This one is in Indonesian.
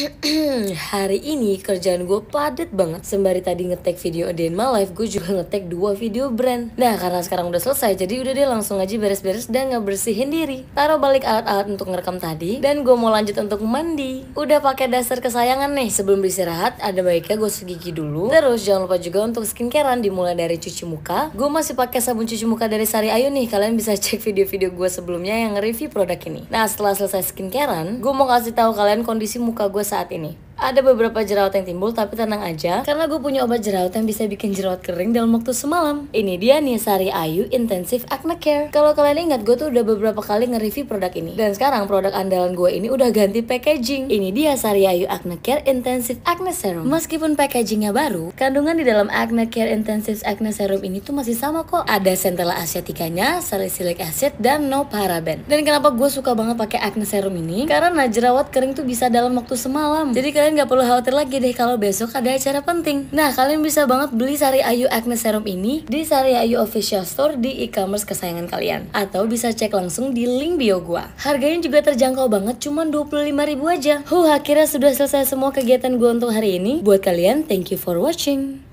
Hari ini kerjaan gue padet banget Sembari tadi ngetek video A Day in Gue juga ngetek dua video brand Nah karena sekarang udah selesai Jadi udah deh langsung aja beres-beres dan ngebersihin diri Taruh balik alat-alat untuk ngerekam tadi Dan gue mau lanjut untuk mandi Udah pakai dasar kesayangan nih Sebelum beristirahat ada baiknya gue gigi dulu Terus jangan lupa juga untuk skincarean Dimulai dari cuci muka Gue masih pakai sabun cuci muka dari Sari Ayu nih Kalian bisa cek video-video gue sebelumnya yang review produk ini Nah setelah selesai skincarean Gue mau kasih tahu kalian kondisi muka gue saat ini. Ada beberapa jerawat yang timbul tapi tenang aja karena gue punya obat jerawat yang bisa bikin jerawat kering dalam waktu semalam. Ini dia nih Ayu Intensive Acne Care. Kalau kalian ingat gue tuh udah beberapa kali nge-review produk ini. Dan sekarang produk andalan gue ini udah ganti packaging. Ini dia Sari Ayu Acne Care Intensive Acne Serum. Meskipun packagingnya baru, kandungan di dalam Acne Care Intensive Acne Serum ini tuh masih sama kok. Ada centella asiaticanya, salicylic acid, dan no paraben. Dan kenapa gue suka banget pakai acne serum ini? Karena jerawat kering tuh bisa dalam waktu semalam. Jadi kalian kalian gak perlu khawatir lagi deh kalau besok ada acara penting. Nah, kalian bisa banget beli Sari Ayu Acne Serum ini di Sari Ayu Official Store di e-commerce kesayangan kalian. Atau bisa cek langsung di link bio gua. Harganya juga terjangkau banget, cuma 25 ribu aja. Huh, akhirnya sudah selesai semua kegiatan gua untuk hari ini. Buat kalian, thank you for watching.